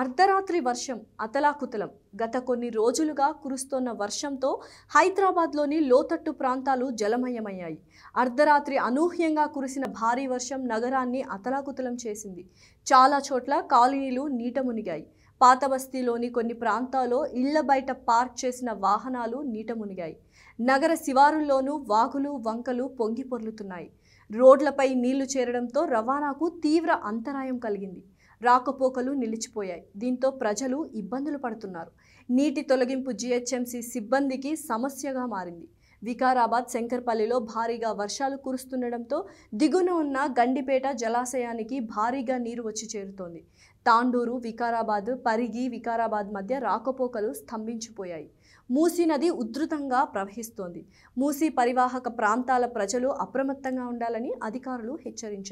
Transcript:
అర్ధరాత్రి వర్షం అతలాకుతలం గత కొన్ని రోజులుగా కురుస్తోన్న వర్షంతో హైదరాబాద్లోని లోతట్టు ప్రాంతాలు జలమయమయ్యాయి అర్ధరాత్రి అనూహ్యంగా కురిసిన భారీ వర్షం నగరాన్ని అతలాకుతలం చేసింది చాలా చోట్ల కాలనీలు నీట మునిగాయి పాత బస్తీలోని కొన్ని ప్రాంతాల్లో ఇళ్ల బయట పార్క్ చేసిన వాహనాలు నీట మునిగాయి నగర శివారుల్లోనూ వాగులు వంకలు పొంగి పొర్లుతున్నాయి రోడ్లపై నీళ్లు చేరడంతో రవాణాకు తీవ్ర అంతరాయం కలిగింది రాకపోకలు నిలిచిపోయాయి దీంతో ప్రజలు ఇబ్బందులు పడుతున్నారు నీటి తొలగింపు జీహెచ్ఎంసీ సిబ్బందికి సమస్యగా మారింది వికారాబాద్ శంకర్పల్లిలో భారీగా వర్షాలు కురుస్తుండటంతో దిగున ఉన్న గండిపేట జలాశయానికి భారీగా నీరు వచ్చి చేరుతోంది తాండూరు వికారాబాద్ పరిగి వికారాబాద్ మధ్య రాకపోకలు స్తంభించిపోయాయి మూసీ నది ఉధృతంగా ప్రవహిస్తోంది మూసీ పరివాహక ప్రాంతాల ప్రజలు అప్రమత్తంగా ఉండాలని అధికారులు హెచ్చరించారు